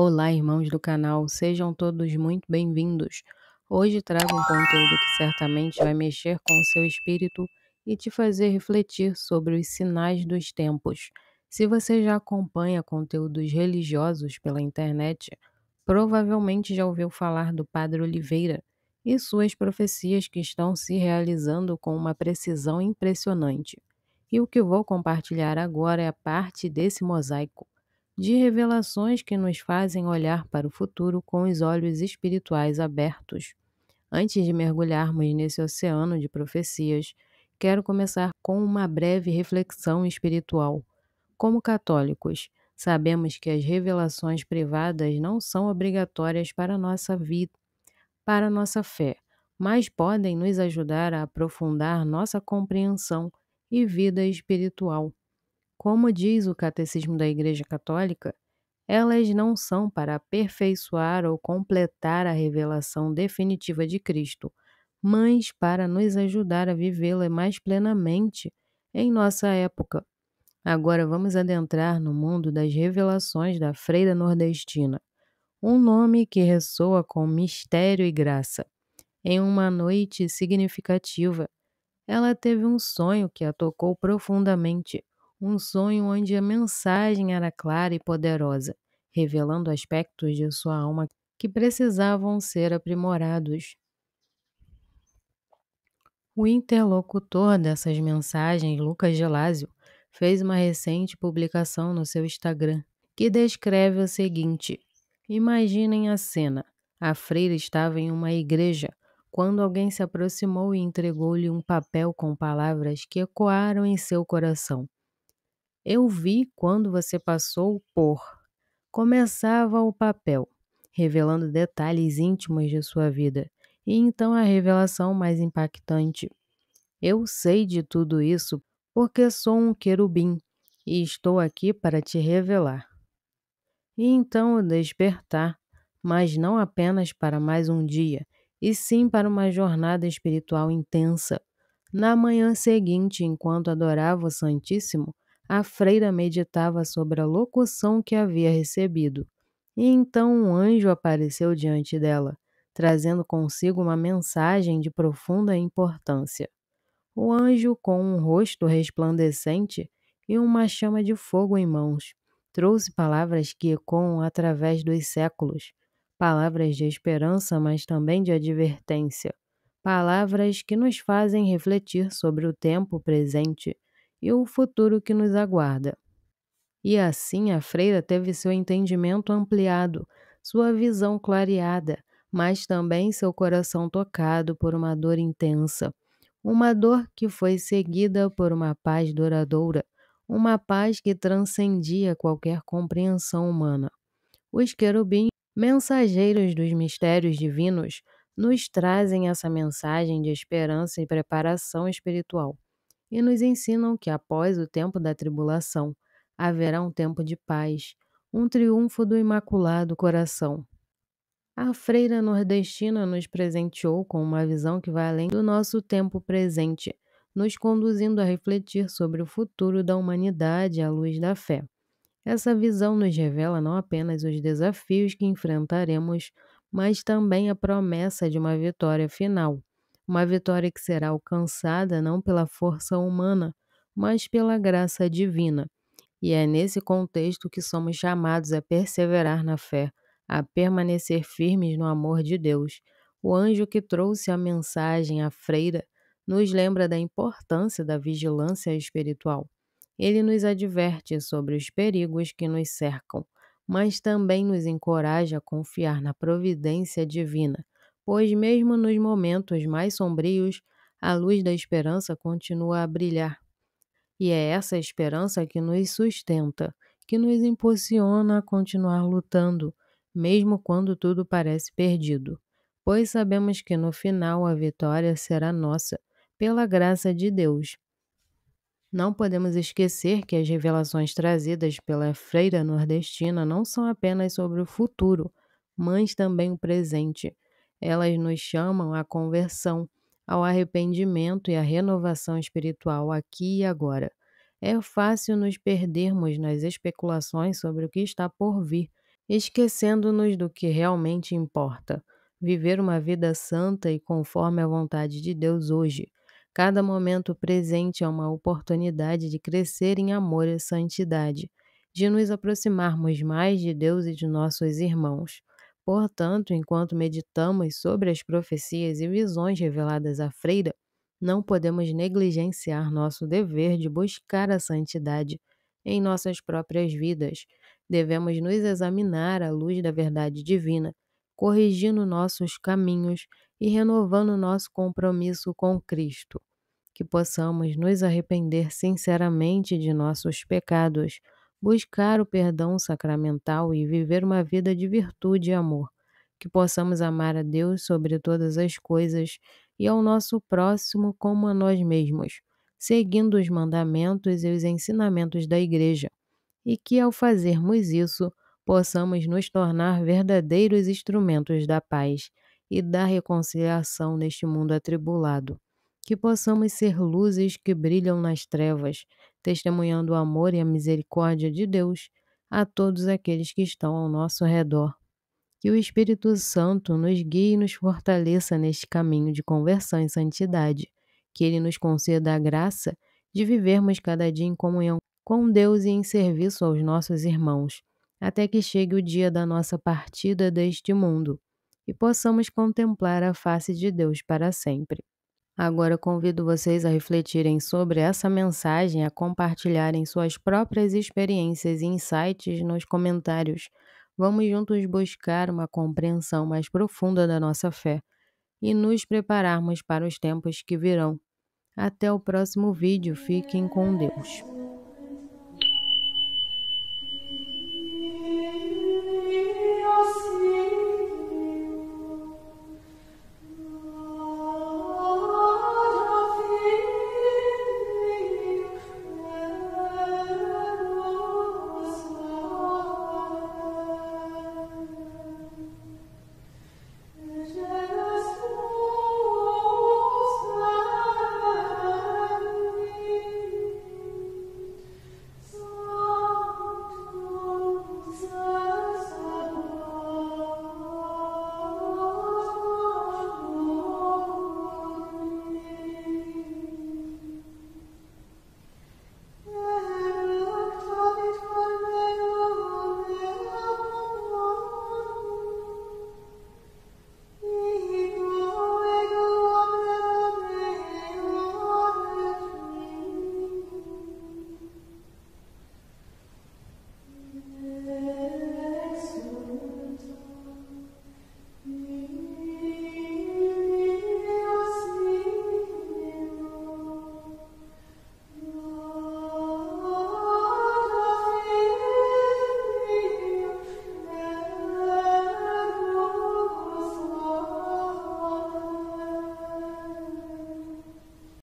Olá, irmãos do canal, sejam todos muito bem-vindos. Hoje trago um conteúdo que certamente vai mexer com o seu espírito e te fazer refletir sobre os sinais dos tempos. Se você já acompanha conteúdos religiosos pela internet, provavelmente já ouviu falar do Padre Oliveira e suas profecias que estão se realizando com uma precisão impressionante. E o que vou compartilhar agora é a parte desse mosaico de revelações que nos fazem olhar para o futuro com os olhos espirituais abertos. Antes de mergulharmos nesse oceano de profecias, quero começar com uma breve reflexão espiritual. Como católicos, sabemos que as revelações privadas não são obrigatórias para a nossa vida, para a nossa fé, mas podem nos ajudar a aprofundar nossa compreensão e vida espiritual. Como diz o Catecismo da Igreja Católica, elas não são para aperfeiçoar ou completar a revelação definitiva de Cristo, mas para nos ajudar a vivê-la mais plenamente em nossa época. Agora vamos adentrar no mundo das revelações da freira nordestina, um nome que ressoa com mistério e graça. Em uma noite significativa, ela teve um sonho que a tocou profundamente um sonho onde a mensagem era clara e poderosa, revelando aspectos de sua alma que precisavam ser aprimorados. O interlocutor dessas mensagens, Lucas Gelásio, fez uma recente publicação no seu Instagram que descreve o seguinte: Imaginem a cena. A freira estava em uma igreja quando alguém se aproximou e entregou-lhe um papel com palavras que ecoaram em seu coração. Eu vi quando você passou por. Começava o papel, revelando detalhes íntimos de sua vida, e então a revelação mais impactante. Eu sei de tudo isso porque sou um querubim e estou aqui para te revelar. E então o despertar, mas não apenas para mais um dia, e sim para uma jornada espiritual intensa. Na manhã seguinte, enquanto adorava o Santíssimo, a freira meditava sobre a locução que havia recebido. E então um anjo apareceu diante dela, trazendo consigo uma mensagem de profunda importância. O anjo, com um rosto resplandecente e uma chama de fogo em mãos, trouxe palavras que ecoam através dos séculos, palavras de esperança, mas também de advertência, palavras que nos fazem refletir sobre o tempo presente e o futuro que nos aguarda. E assim a freira teve seu entendimento ampliado, sua visão clareada, mas também seu coração tocado por uma dor intensa, uma dor que foi seguida por uma paz duradoura, uma paz que transcendia qualquer compreensão humana. Os querubins, mensageiros dos mistérios divinos, nos trazem essa mensagem de esperança e preparação espiritual e nos ensinam que após o tempo da tribulação haverá um tempo de paz, um triunfo do Imaculado Coração. A freira nordestina nos presenteou com uma visão que vai além do nosso tempo presente, nos conduzindo a refletir sobre o futuro da humanidade à luz da fé. Essa visão nos revela não apenas os desafios que enfrentaremos, mas também a promessa de uma vitória final uma vitória que será alcançada não pela força humana, mas pela graça divina. E é nesse contexto que somos chamados a perseverar na fé, a permanecer firmes no amor de Deus. O anjo que trouxe a mensagem à freira nos lembra da importância da vigilância espiritual. Ele nos adverte sobre os perigos que nos cercam, mas também nos encoraja a confiar na providência divina pois, mesmo nos momentos mais sombrios, a luz da esperança continua a brilhar. E é essa esperança que nos sustenta, que nos impulsiona a continuar lutando, mesmo quando tudo parece perdido, pois sabemos que no final a vitória será nossa, pela graça de Deus. Não podemos esquecer que as revelações trazidas pela freira nordestina não são apenas sobre o futuro, mas também o presente elas nos chamam à conversão, ao arrependimento e à renovação espiritual aqui e agora. É fácil nos perdermos nas especulações sobre o que está por vir, esquecendo-nos do que realmente importa. Viver uma vida santa e conforme à vontade de Deus hoje. Cada momento presente é uma oportunidade de crescer em amor e santidade, de nos aproximarmos mais de Deus e de nossos irmãos. Portanto, enquanto meditamos sobre as profecias e visões reveladas à freira, não podemos negligenciar nosso dever de buscar a santidade em nossas próprias vidas. Devemos nos examinar à luz da verdade divina, corrigindo nossos caminhos e renovando nosso compromisso com Cristo. Que possamos nos arrepender sinceramente de nossos pecados buscar o perdão sacramental e viver uma vida de virtude e amor, que possamos amar a Deus sobre todas as coisas e ao nosso próximo como a nós mesmos, seguindo os mandamentos e os ensinamentos da Igreja, e que ao fazermos isso, possamos nos tornar verdadeiros instrumentos da paz e da reconciliação neste mundo atribulado, que possamos ser luzes que brilham nas trevas testemunhando o amor e a misericórdia de Deus a todos aqueles que estão ao nosso redor. Que o Espírito Santo nos guie e nos fortaleça neste caminho de conversão e santidade, que ele nos conceda a graça de vivermos cada dia em comunhão com Deus e em serviço aos nossos irmãos, até que chegue o dia da nossa partida deste mundo e possamos contemplar a face de Deus para sempre. Agora convido vocês a refletirem sobre essa mensagem, a compartilharem suas próprias experiências e insights nos comentários. Vamos juntos buscar uma compreensão mais profunda da nossa fé e nos prepararmos para os tempos que virão. Até o próximo vídeo, fiquem com Deus.